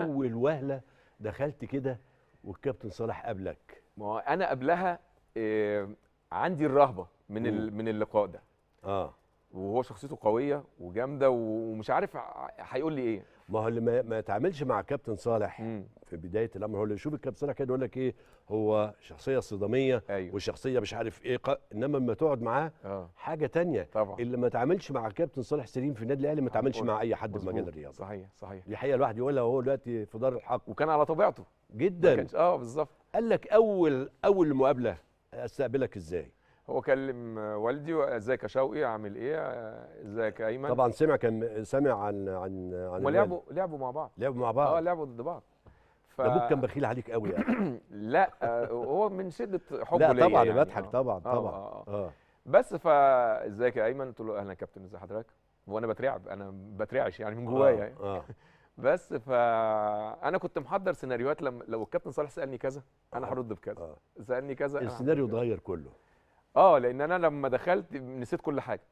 اول وهله دخلت كده والكابتن صلاح قابلك ما هو انا قبلها إيه عندي الرهبه من من اللقاء ده اه وهو شخصيته قويه وجامده ومش عارف هيقول لي ايه ما هو اللي ما, يتعاملش مع كابتن صالح مم. في بدايه الامر هو اللي يشوف الكابتن صالح كده يقول لك ايه هو شخصيه صداميه أيوه. وشخصيه مش عارف ايه ق... انما لما تقعد معاه آه. حاجه تانية طبعا. اللي ما تعملش مع كابتن صالح سليم في النادي الاهلي ما تعملش مع اي حد في مجال الرياضه صحيح صحيح دي حقيقه الواحد يقولها وهو دلوقتي في دار الحق وكان على طبيعته جدا اه بالظبط قال لك اول اول مقابله استقبلك ازاي هو كلم والدي ازيك يا شوقي عامل ايه ازيك يا ايمن طبعا سمع كان سمع عن عن عن لعبوا لعبوا مع بعض لعبوا مع بعض اه لعبوا ضد بعض ف... ابوك كان بخيل عليك قوي يعني لا آه، هو من شده حبه ليا لا طبعا يعني بضحك آه. طبعا آه، طبعا آه, آه, آه, آه. بس فا ازيك يا ايمن قلت له اهلا يا كابتن ازي حضرتك وانا بترعب انا بترعش يعني من جوايا يعني. آه. بس فانا كنت محضر سيناريوهات لما لو الكابتن صالح سالني كذا انا هرد بكذا آه. سالني كذا السيناريو اتغير كله اه لان انا لما دخلت نسيت كل حاجه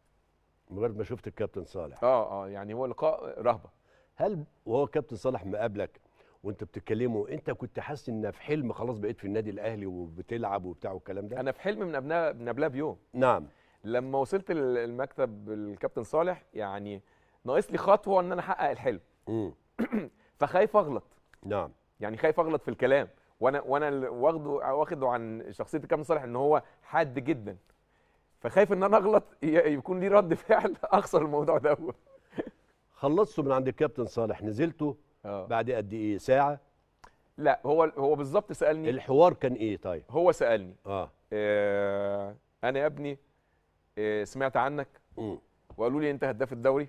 مجرد ما شفت الكابتن صالح اه اه يعني هو لقاء رهبه هل وهو كابتن صالح مقابلك وانت بتتكلموا انت كنت حاسس ان في حلم خلاص بقيت في النادي الاهلي وبتلعب وبتاع والكلام ده انا في حلم من قبلها من قبلها بيوم نعم لما وصلت المكتب الكابتن صالح يعني ناقص لي خطوه ان انا احقق الحلم فخايف اغلط نعم يعني خايف اغلط في الكلام وانا وانا واخده واخده عن شخصيه الكابتن صالح ان هو حاد جدا فخايف ان انا اغلط يكون لي رد فعل اخسر الموضوع ده خلصته من عند الكابتن صالح نزلته أوه. بعد قد ايه ساعه لا هو هو بالظبط سالني الحوار كان ايه طيب هو سالني اه, آه انا يا ابني آه سمعت عنك م. وقالوا لي انت هداف الدوري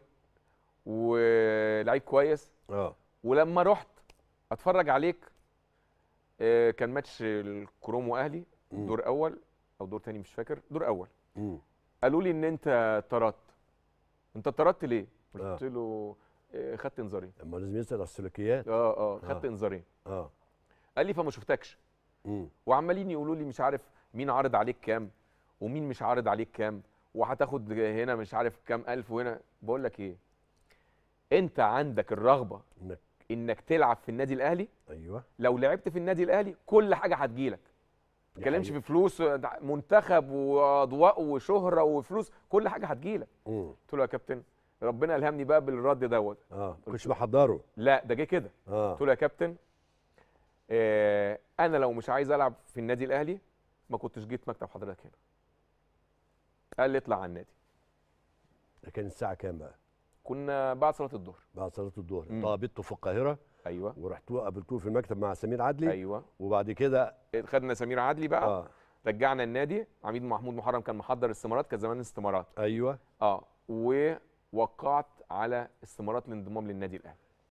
ولعيب كويس اه ولما رحت اتفرج عليك آه، كان ماتش الكروم واهلي دور اول او دور تاني مش فاكر دور اول قالوا لي ان انت طردت انت طردت ليه قلت آه. له آه، خدت انذارين لما لازم يسال على السلوكيات اه اه خدت انذارين اه قال لي فما شفتكش وعمالين يقولوا لي مش عارف مين عارض عليك كام ومين مش عارض عليك كام وهتاخد هنا مش عارف كام الف وهنا بقول لك ايه انت عندك الرغبه انك انك تلعب في النادي الاهلي ايوه لو لعبت في النادي الاهلي كل حاجه هتجيلك ما تكلمش في فلوس منتخب واضواء وشهره وفلوس كل حاجه هتجيلك قلت له يا كابتن ربنا الهمني بقى بالرد دوت اه ما كنتش بحضره لا ده جه كده آه. قلت له يا كابتن آه انا لو مش عايز العب في النادي الاهلي ما كنتش جيت مكتب حضرتك هنا قال لي اطلع على النادي ده كان الساعه كام بقى كنا بعد صلاه الظهر بعد صلاه الظهر طابته في القاهره ايوه ورحتوا قابلتوه في المكتب مع سمير عدلي ايوه وبعد كده خدنا سمير عدلي بقى آه. رجعنا النادي عميد محمود محرم كان محضر استمارات كان زمان استمارات ايوه اه ووقعت على استمارات الانضمام للنادي الاهلي